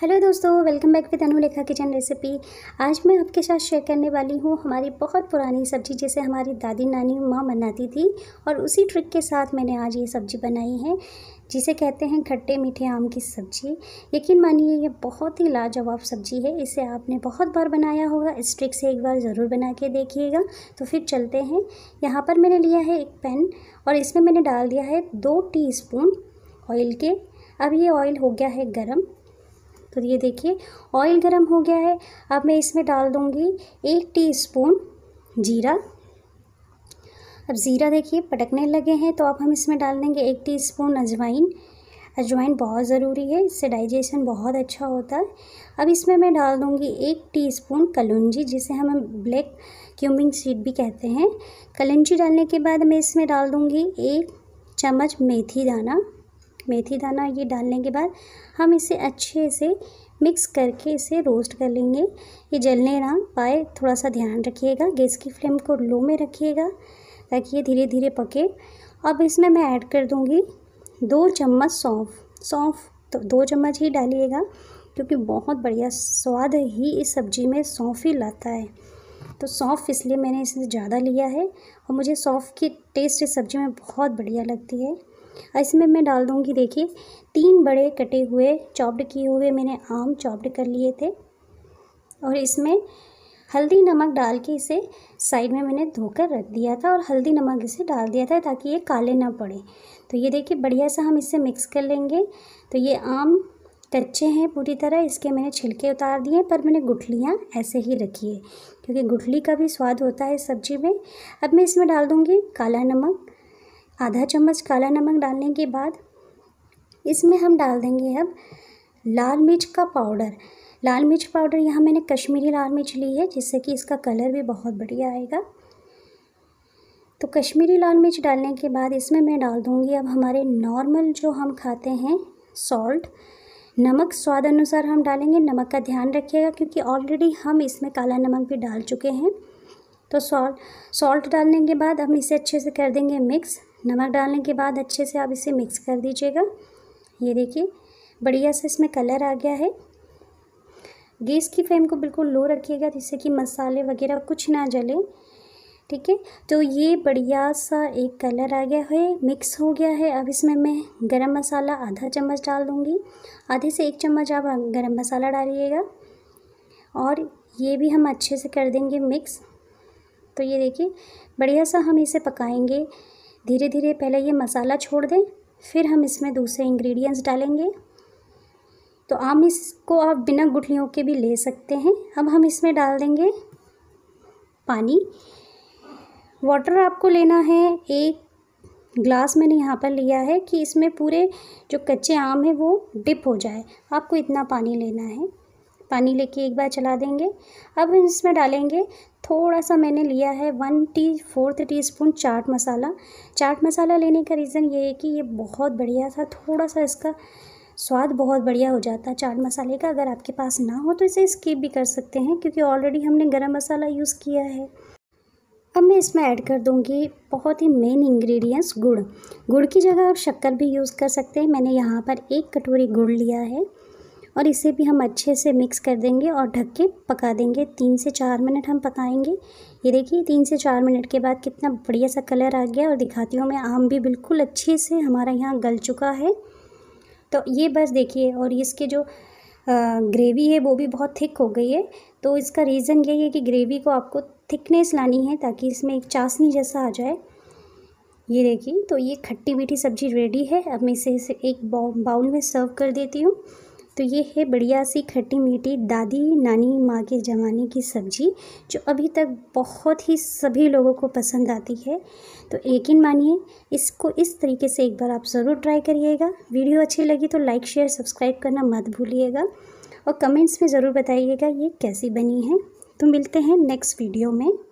hello दोस्तों welcome back with Anulekha kitchen recipe आज मैं आपके साथ शेयर करने वाली हूँ हमारी बहुत पुरानी सब्जी जिसे हमारी दादी नानी माँ बनाती थी और उसी ट्रिक के साथ मैंने आज ये सब्जी बनाई है जिसे कहते हैं खट्टे मीठे आम की सब्जी यकीन मानिए ये बहुत ही लाजवाब सब्जी है इसे आपने बहुत बार बनाया होगा इस ट्रिक से एक बार ज़रूर बना के देखिएगा तो फिर चलते हैं यहाँ पर मैंने लिया है एक पैन और इसमें मैंने डाल दिया है दो टी ऑयल के अब ये ऑयल हो गया है गर्म तो ये देखिए ऑयल गरम हो गया है अब मैं इसमें डाल दूँगी एक टीस्पून जीरा अब ज़ीरा देखिए पटकने लगे हैं तो अब हम इसमें डाल देंगे एक टीस्पून अजवाइन अजवाइन बहुत ज़रूरी है इससे डाइजेशन बहुत अच्छा होता है अब इसमें मैं डाल दूँगी एक टीस्पून कलुंजी जिसे हम ब्लैक क्यूमिंग सीड भी कहते हैं कलुंजी डालने के बाद मैं इसमें डाल दूँगी एक चम्मच मेथी दाना मेथी दाना ये डालने के बाद हम इसे अच्छे से मिक्स करके इसे रोस्ट कर लेंगे ये जलने ना पाए थोड़ा सा ध्यान रखिएगा गैस की फ्लेम को लो में रखिएगा ताकि ये धीरे धीरे पके अब इसमें मैं ऐड कर दूँगी दो चम्मच सौंफ सौंफ तो दो चम्मच ही डालिएगा क्योंकि बहुत बढ़िया स्वाद ही इस सब्ज़ी में सौंफ ही लाता है तो सौंफ इसलिए मैंने इसे ज़्यादा लिया है और मुझे सौंफ की टेस्ट इस सब्ज़ी में बहुत बढ़िया लगती है इसमें मैं डाल दूँगी देखिए तीन बड़े कटे हुए चॉप्ड किए हुए मैंने आम चॉप्ड कर लिए थे और इसमें हल्दी नमक डाल के इसे साइड में मैंने धोकर रख दिया था और हल्दी नमक इसे डाल दिया था ताकि ये काले ना पड़े तो ये देखिए बढ़िया सा हम इसे मिक्स कर लेंगे तो ये आम कच्चे हैं पूरी तरह इसके मैंने छिलके उतार दिए पर मैंने गुठलियाँ ऐसे ही रखी है क्योंकि गुठली का भी स्वाद होता है सब्जी में अब मैं इसमें डाल दूँगी काला नमक आधा चम्मच काला नमक डालने के बाद इसमें हम डाल देंगे अब लाल मिर्च का पाउडर लाल मिर्च पाउडर यहाँ मैंने कश्मीरी लाल मिर्च ली है जिससे कि इसका कलर भी बहुत बढ़िया आएगा तो कश्मीरी लाल मिर्च डालने के बाद इसमें मैं डाल दूँगी अब हमारे नॉर्मल जो हम खाते हैं सॉल्ट नमक स्वाद अनुसार हम डालेंगे नमक का ध्यान रखिएगा क्योंकि ऑलरेडी हम इसमें काला नमक भी डाल चुके हैं तो सॉल्ट सॉल्ट डालने के बाद हम इसे अच्छे से कर देंगे मिक्स नमक डालने के बाद अच्छे से आप इसे मिक्स कर दीजिएगा ये देखिए बढ़िया से इसमें कलर आ गया है गैस की फ्लेम को बिल्कुल लो रखिएगा जिससे कि मसाले वगैरह कुछ ना जले ठीक है तो ये बढ़िया सा एक कलर आ गया है मिक्स हो गया है अब इसमें मैं गरम मसाला आधा चम्मच डाल दूँगी आधे से एक चम्मच आप गरम मसाला डालिएगा और ये भी हम अच्छे से कर देंगे मिक्स तो ये देखिए बढ़िया सा हम इसे पकाएंगे धीरे धीरे पहले ये मसाला छोड़ दें फिर हम इसमें दूसरे इंग्रेडिएंट्स डालेंगे तो आम इसको आप बिना गुठलियों के भी ले सकते हैं अब हम इसमें डाल देंगे पानी वाटर आपको लेना है एक ग्लास मैंने यहाँ पर लिया है कि इसमें पूरे जो कच्चे आम हैं वो डिप हो जाए आपको इतना पानी लेना है पानी लेके एक बार चला देंगे अब हम इसमें डालेंगे थोड़ा सा मैंने लिया है one tea fourth teaspoon chaat masala chaat masala लेने का रीज़न ये है कि ये बहुत बढ़िया था थोड़ा सा इसका स्वाद बहुत बढ़िया हो जाता है चाट मसाले का अगर आपके पास ना हो तो इसे स्किप भी कर सकते हैं क्योंकि ऑलरेडी हमने गर्म मसाला यूज़ किया है अब मैं इसमें ऐड कर दूंगी बहुत ही मेन इंग्रेडिएंट्स गुड़ गुड़ की जगह आप शक्कर भी यूज़ कर सकते हैं मैंने यहाँ पर एक कटोरी गुड़ लिया है और इसे भी हम अच्छे से मिक्स कर देंगे और ढक के पका देंगे तीन से चार मिनट हम पकाएंगे ये देखिए तीन से चार मिनट के बाद कितना बढ़िया सा कलर आ गया और दिखाती हूँ मैं आम भी बिल्कुल अच्छे से हमारा यहाँ गल चुका है तो ये बस देखिए और इसके जो ग्रेवी है वो भी बहुत थिक हो गई है तो इसका रीज़न यही है कि ग्रेवी को आपको थिकनेस लानी है ताकि इसमें एक चाशनी जैसा आ जाए ये देखिए तो ये खट्टी मीठी सब्ज़ी रेडी है अब मैं इसे, इसे एक बाउल में सर्व कर देती हूँ तो ये है बढ़िया सी खट्टी मीठी दादी नानी माँ के ज़माने की सब्ज़ी जो अभी तक बहुत ही सभी लोगों को पसंद आती है तो यकीन मानिए इसको इस तरीके से एक बार आप ज़रूर ट्राई करिएगा वीडियो अच्छी लगी तो लाइक शेयर सब्सक्राइब करना मत भूलिएगा और कमेंट्स में ज़रूर बताइएगा ये कैसी बनी है तो मिलते हैं नेक्स्ट वीडियो में